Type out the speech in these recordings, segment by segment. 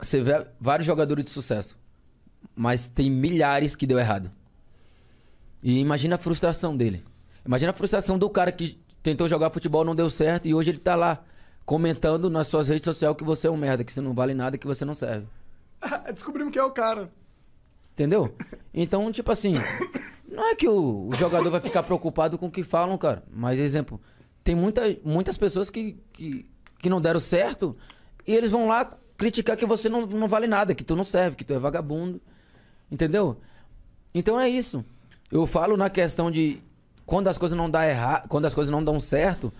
Você vê vários jogadores de sucesso, mas tem milhares que deu errado. E imagina a frustração dele. Imagina a frustração do cara que tentou jogar futebol, não deu certo e hoje ele tá lá comentando nas suas redes sociais que você é um merda, que você não vale nada, que você não serve. Descobrimos quem é o cara. Entendeu? Então, tipo assim, não é que o, o, jogador vai ficar preocupado com o que falam, cara. Mas, exemplo, tem muita, muitas pessoas que, que, que não deram certo e eles vão lá criticar que você não, não vale nada, que tu não serve, que tu é vagabundo. Entendeu? Então é isso. Eu falo na questão de quando as coisas não dá errado, quando as coisas não dão certo,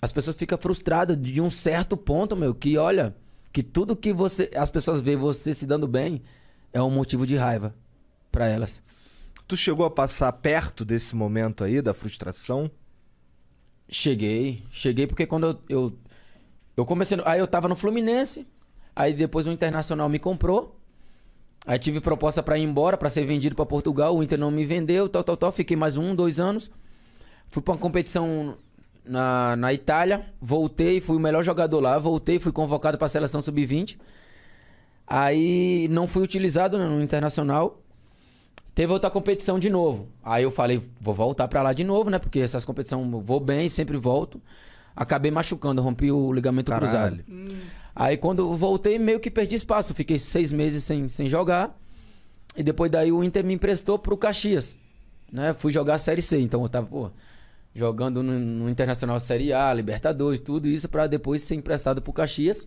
as pessoas ficam frustradas de um certo ponto, meu, que olha, que tudo que você, as pessoas vê você se dando bem é um motivo de raiva para elas. Tu chegou a passar perto desse momento aí da frustração? Cheguei, cheguei porque quando eu, eu, eu comecei. Aí eu tava no Fluminense. Aí depois o Internacional me comprou. Aí tive proposta para ir embora, para ser vendido para Portugal. O Inter não me vendeu, tal, tal, tal. Fiquei mais um, dois anos. Fui para uma competição na, na Itália. Voltei, fui o melhor jogador lá. Voltei, fui convocado para a seleção sub-20. Aí não fui utilizado né, no Internacional. Teve outra competição de novo. Aí eu falei, vou voltar para lá de novo, né? Porque essas competições vou bem, sempre volto acabei machucando, rompi o ligamento Caralho. cruzado. Hum. Aí quando voltei, meio que perdi espaço. Fiquei seis meses sem, sem jogar. E depois daí o Inter me emprestou pro Caxias. Né? Fui jogar a Série C. Então eu tava, pô, jogando no, no Internacional Série A, Libertadores, tudo isso, para depois ser emprestado pro Caxias.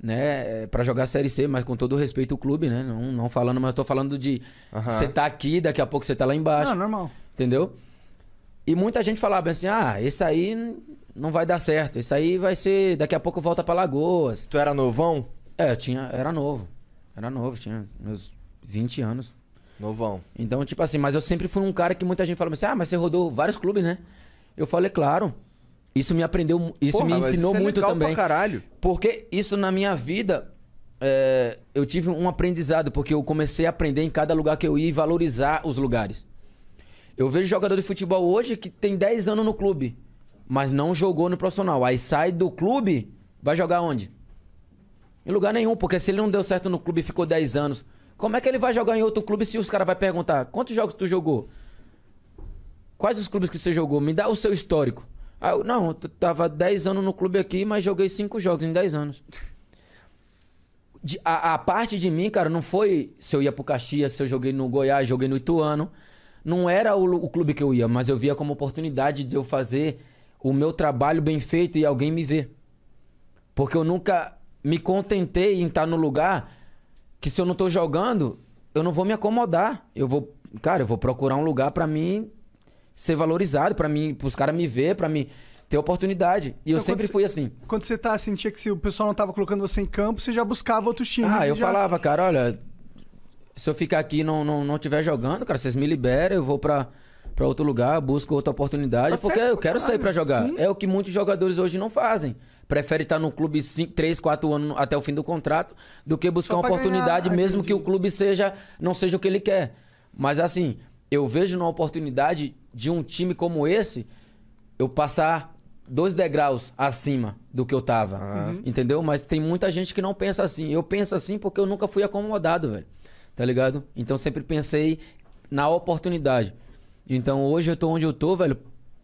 Né, é, para jogar a Série C, mas com todo respeito ao clube, né? Não, não falando, mas eu tô falando de você uhum. tá aqui, daqui a pouco você tá lá embaixo. Não, normal. Entendeu? E muita gente falava assim: ah, esse aí não vai dar certo. Isso aí vai ser. Daqui a pouco volta pra Lagoas. Tu era novão? É, eu tinha. Era novo. Era novo, tinha meus 20 anos. Novão. Então, tipo assim, mas eu sempre fui um cara que muita gente falou assim: ah, mas você rodou vários clubes, né? Eu falei, claro. Isso me aprendeu, isso Porra, me ensinou isso é muito também. Pra caralho. Porque isso na minha vida, é, eu tive um aprendizado, porque eu comecei a aprender em cada lugar que eu ia e valorizar os lugares. Eu vejo jogador de futebol hoje que tem 10 anos no clube mas não jogou no profissional. Aí sai do clube, vai jogar onde? Em lugar nenhum, porque se ele não deu certo no clube e ficou 10 anos, como é que ele vai jogar em outro clube se os caras vão perguntar quantos jogos tu jogou? Quais os clubes que você jogou? Me dá o seu histórico. Ah, eu, não, eu tava 10 anos no clube aqui, mas joguei 5 jogos em 10 anos. De, a, a, parte de mim, cara, não foi se eu ia pro Caxias, se eu joguei no Goiás, joguei no Ituano. Não era o, o clube que eu ia, mas eu via como oportunidade de eu fazer o meu trabalho bem feito e alguém me ver Porque eu nunca me contentei em estar no lugar que se eu não tô jogando, eu não vou me acomodar. Eu vou, cara, eu vou procurar um lugar para mim ser valorizado, para mim, pros caras me ver, para mim ter oportunidade. E então, eu sempre fui assim. Quando você tá sentia que se o pessoal não tava colocando você em campo, você já buscava outros times. Ah, eu já... falava, cara, olha, se eu ficar aqui e não, não, não tiver jogando, cara, vocês me liberam, eu vou para para outro lugar, busco outra oportunidade, tá porque certo, eu quero claro, sair para jogar. Sim. É o que muitos jogadores hoje não fazem. Prefere estar tá no clube 3, 4 anos até o fim do contrato do que buscar uma oportunidade, ganhar, né? mesmo entendi. que o clube seja não seja o que ele quer. Mas assim, eu vejo uma oportunidade de um time como esse eu passar dois degraus acima do que eu tava. Ah. Uhum. Entendeu? Mas tem muita gente que não pensa assim. Eu penso assim porque eu nunca fui acomodado, velho. Tá ligado? Então sempre pensei na oportunidade. Então hoje eu tô onde eu tô, velho,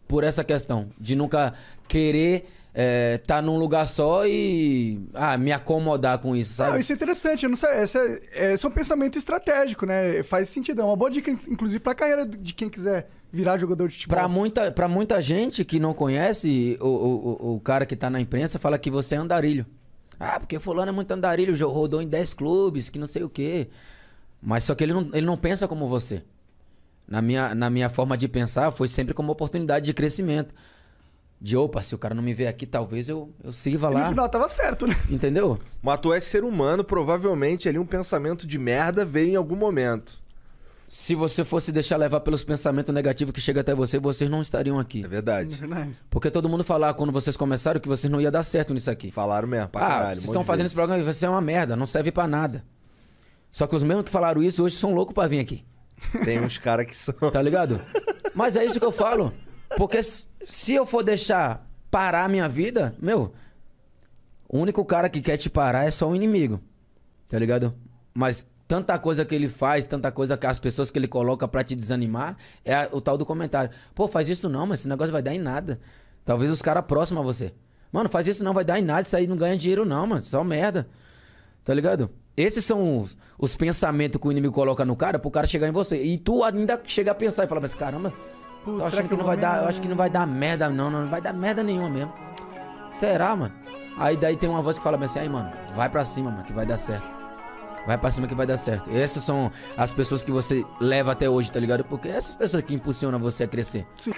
por essa questão. De nunca querer é, tá num lugar só e ah, me acomodar com isso, sabe? Não, isso é interessante, eu não sei, esse é, esse é um pensamento estratégico, né? Faz sentido, é uma boa dica, inclusive, pra carreira de quem quiser virar jogador de futebol. Pra muita, pra muita gente que não conhece, o, o, o cara que tá na imprensa fala que você é andarilho. Ah, porque fulano é muito andarilho, rodou em 10 clubes, que não sei o quê. Mas só que ele não, ele não pensa como você na minha, na minha forma de pensar, foi sempre como oportunidade de crescimento. De opa, se o cara não me vê aqui, talvez eu, eu sirva lá. No final tava certo, né? Entendeu? Mas tu é ser humano, provavelmente ali um pensamento de merda veio em algum momento. Se você fosse deixar levar pelos pensamentos negativos que chegam até você, vocês não estariam aqui. É verdade. É Porque todo mundo falava ah, quando vocês começaram que vocês não ia dar certo nisso aqui. Falaram mesmo, pra ah, caralho. Vocês estão fazendo vezes. esse programa e você é uma merda, não serve para nada. Só que os mesmos que falaram isso hoje são loucos para vir aqui. Tem uns caras que são. Tá ligado? Mas é isso que eu falo. Porque se eu for deixar parar a minha vida, meu, o único cara que quer te parar é só um inimigo. Tá ligado? Mas tanta coisa que ele faz, tanta coisa que as pessoas que ele coloca para te desanimar, é o tal do comentário. Pô, faz isso não, mas esse negócio vai dar em nada. Talvez os caras próximos a você. Mano, faz isso não vai dar em nada, isso aí não ganha dinheiro não, mano, só merda. Tá ligado? Esses são os, os pensamentos que o inimigo coloca no cara pro cara chegar em você. E tu ainda chega a pensar e fala, mas caramba, Putz, achando que, que não vai dar, acho que não vai dar merda, não, não, não vai dar merda nenhuma mesmo. Será, mano? Aí daí tem uma voz que fala assim, aí, mano, vai pra cima, mano, que vai dar certo. Vai pra cima que vai dar certo. Essas são as pessoas que você leva até hoje, tá ligado? Porque essas pessoas que impulsionam você a crescer. Sim.